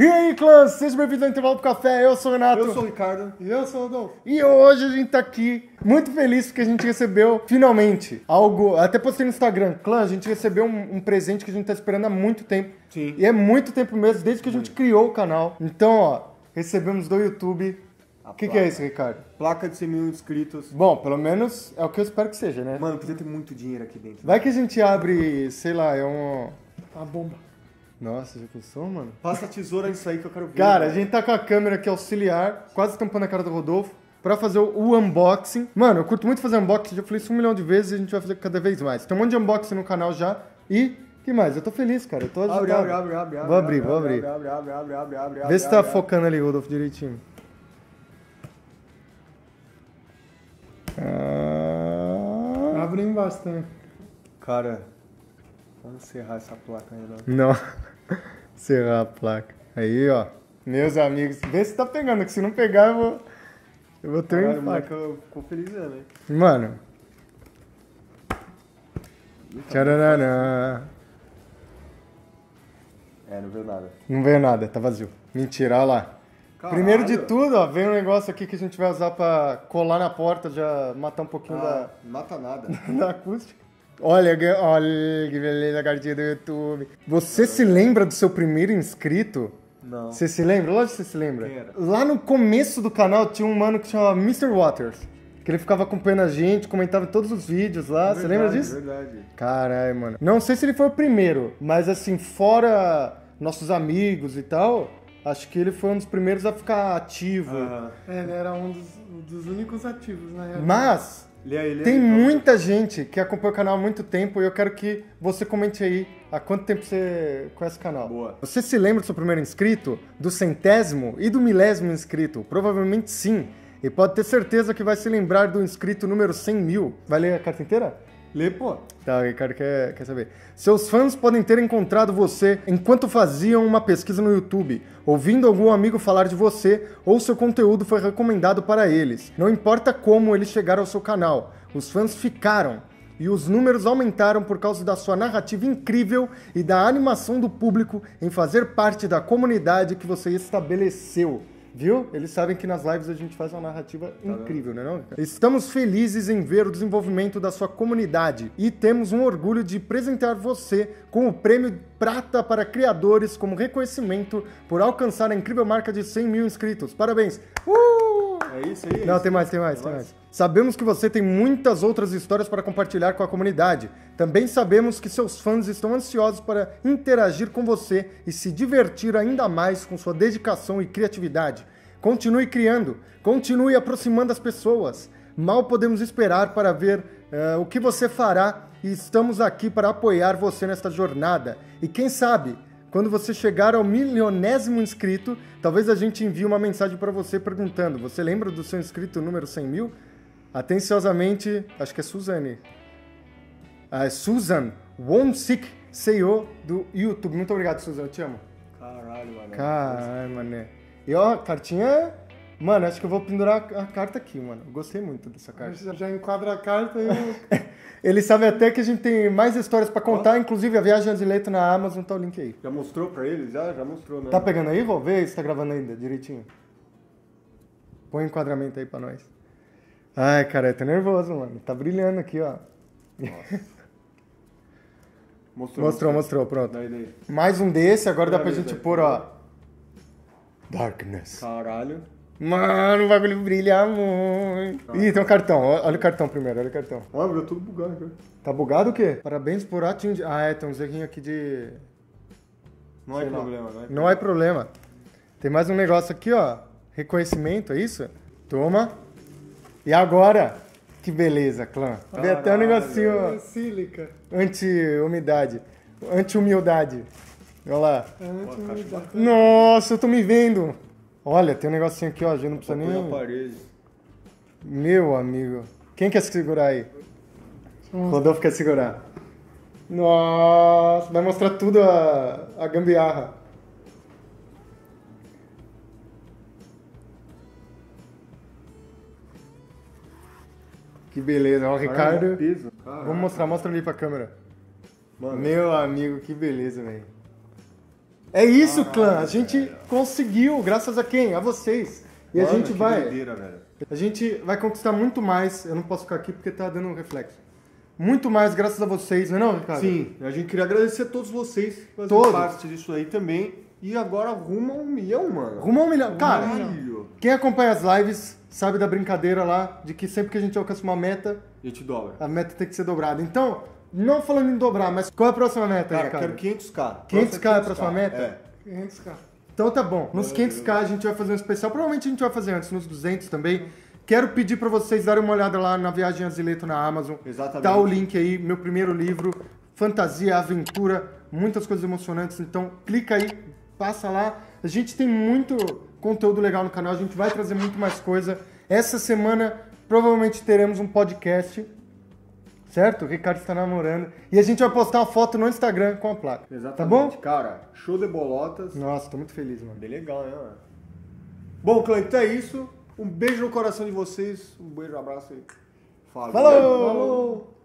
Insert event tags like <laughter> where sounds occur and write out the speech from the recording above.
E aí, clã, sejam bem-vindos ao Intervalo do Café. Eu sou o Renato. Eu sou o Ricardo. E eu sou o Adolfo. E hoje a gente tá aqui muito feliz porque a gente recebeu, finalmente, algo. Até postei no Instagram. Clã, a gente recebeu um, um presente que a gente tá esperando há muito tempo. Sim. E é muito tempo mesmo, desde que a gente criou o canal. Então, ó, recebemos do YouTube. O que, que é isso, Ricardo? Placa de 100 mil inscritos. Bom, pelo menos é o que eu espero que seja, né? Mano, podia ter muito dinheiro aqui dentro. Vai que a gente abre, sei lá, é um. Uma bomba. Nossa, já pensou, mano? Passa a tesoura nisso aí que eu quero ver. Cara, a gente tá com a câmera aqui auxiliar, quase tampando a cara do Rodolfo, pra fazer o unboxing. Mano, eu curto muito fazer unboxing, já falei isso um milhão de vezes e a gente vai fazer cada vez mais. Tem um monte de unboxing no canal já e que mais? Eu tô feliz, cara. Eu tô ajudando. Abre, abre, abre, abre. Vou abrir, vou abrir. Abre, abre, abre, abre, abre, Vê se tá focando ali, Rodolfo, direitinho. Ah. Abre embaixo também. Cara, Vamos serrar essa placa aí, não. <laughs> Não. serrar a placa. Aí, ó. Meus amigos, vê se tá pegando, que se não pegar eu vou. Eu vou ter um impacto. Eu fico feliz, né? Mano. Tá Tcharanana. É, não veio nada. Não veio nada, tá vazio. Mentira, olha lá. Caralho. Primeiro de tudo, ó, vem um negócio aqui que a gente vai usar pra colar na porta, já matar um pouquinho ah, da. Mata nada. <laughs> da acústica. Olha, olha que beleza a cartinha do YouTube. Você se lembra do seu primeiro inscrito? Não. Você se lembra? Lógico que você se lembra. Lá no começo do canal tinha um mano que chamava Mr. Waters. Que ele ficava acompanhando a gente, comentava todos os vídeos lá. É verdade, você lembra disso? É verdade. Caralho, mano. Não sei se ele foi o primeiro, mas assim, fora nossos amigos e tal, acho que ele foi um dos primeiros a ficar ativo. Uhum. É, ele era um dos, dos únicos ativos, na né? realidade. Mas Lê aí, lê Tem muita gente que acompanha o canal há muito tempo e eu quero que você comente aí há quanto tempo você conhece o canal. Boa. Você se lembra do seu primeiro inscrito, do centésimo e do milésimo inscrito? Provavelmente sim. E pode ter certeza que vai se lembrar do inscrito número 100 mil. Vai ler a carta inteira? Lê, pô. Tá, o Ricardo quer, quer saber. Seus fãs podem ter encontrado você enquanto faziam uma pesquisa no YouTube, ouvindo algum amigo falar de você ou seu conteúdo foi recomendado para eles. Não importa como eles chegaram ao seu canal, os fãs ficaram. E os números aumentaram por causa da sua narrativa incrível e da animação do público em fazer parte da comunidade que você estabeleceu. Viu? Eles sabem que nas lives a gente faz uma narrativa tá incrível, né? Não, Estamos felizes em ver o desenvolvimento da sua comunidade e temos um orgulho de apresentar você com o prêmio Prata para Criadores como reconhecimento por alcançar a incrível marca de 100 mil inscritos. Parabéns! Uh! É isso aí? É Não, isso. tem mais, tem mais, tem mais. Sabemos que você tem muitas outras histórias para compartilhar com a comunidade. Também sabemos que seus fãs estão ansiosos para interagir com você e se divertir ainda mais com sua dedicação e criatividade. Continue criando, continue aproximando as pessoas. Mal podemos esperar para ver uh, o que você fará e estamos aqui para apoiar você nesta jornada. E quem sabe, quando você chegar ao milionésimo inscrito, talvez a gente envie uma mensagem para você perguntando: Você lembra do seu inscrito número 100 mil? Atenciosamente, acho que é Suzane. Ah, é Susan Wonsik, CEO do YouTube. Muito obrigado, Susan. Eu te amo. Caralho, mané. Caralho, mané. E ó, cartinha. Mano, acho que eu vou pendurar a carta aqui, mano. gostei muito dessa carta. já enquadra a carta e eu. <laughs> Ele sabe até que a gente tem mais histórias para contar, inclusive a viagem de leito na Amazon, tá o link aí. Já mostrou para ele? Já, já mostrou, né? Tá pegando aí? Vou ver se tá gravando ainda direitinho. Põe o enquadramento aí para nós. Ai, cara, tô nervoso, mano. Tá brilhando aqui, ó. Mostrou, mostrou, mostrou, mostrou, pronto. Daí, daí. Mais um desse, agora Maravilha, dá pra gente daí. pôr, ó. Darkness. Caralho. Mano, o bagulho brilha muito. Tá. Ih, tem um cartão. Olha o cartão primeiro, olha o cartão. Ah, virou tudo bugado aqui. Tá bugado o quê? Parabéns por atingir. Ah, é, tem um zeguinho aqui de. Não é Sei é problema, não é? Não é problema. Tem mais um negócio aqui, ó. Reconhecimento, é isso? Toma. E agora? Que beleza, clã. Caralho. Vem até um negocinho. sílica. Anti-umidade. Anti-humildade. Olha lá. É anti-humildade. Nossa, eu tô me vendo. Olha, tem um negocinho aqui, ó. A gente não precisa nem. parede. Meu amigo. Quem quer se segurar aí? Hum. Rodolfo quer segurar. Nossa, vai mostrar tudo a, a gambiarra. Que beleza, ó, é Ricardo. piso, Vamos mostrar, mostra ali pra câmera. Mano. Meu amigo, que beleza, velho. É isso, Caralho, clã. A gente conseguiu, graças a quem? A vocês. E Mano, a gente vai. Doideira, velho. A gente vai conquistar muito mais. Eu não posso ficar aqui porque tá dando um reflexo. Muito mais graças a vocês, não é não, Ricardo? Sim, a gente queria agradecer a todos vocês que parte disso aí também. E agora rumo a um milhão, mano. Rumo a um milhão. Cara, quem acompanha as lives sabe da brincadeira lá de que sempre que a gente alcança uma meta. A gente dobra. A meta tem que ser dobrada. Então, não falando em dobrar, mas qual é a próxima meta cara, cara? quero 500k. 500k é a próxima meta? É. 500k. Então tá bom. Nos 500k a gente vai fazer um especial. Provavelmente a gente vai fazer antes, nos 200 também. Quero pedir para vocês darem uma olhada lá na Viagem Azileto na Amazon. Exatamente. Tá o link aí, meu primeiro livro, fantasia, aventura, muitas coisas emocionantes. Então clica aí, passa lá. A gente tem muito conteúdo legal no canal, a gente vai trazer muito mais coisa. Essa semana provavelmente teremos um podcast certo? O Ricardo está namorando. E a gente vai postar a foto no Instagram com a placa. Tá Exatamente. Tá bom? Cara, show de bolotas. Nossa, tô muito feliz, mano. Bem legal, né, mano? Bom, Clã, então é isso. Um beijo no coração de vocês. Um beijo, um abraço e Falou! Falou!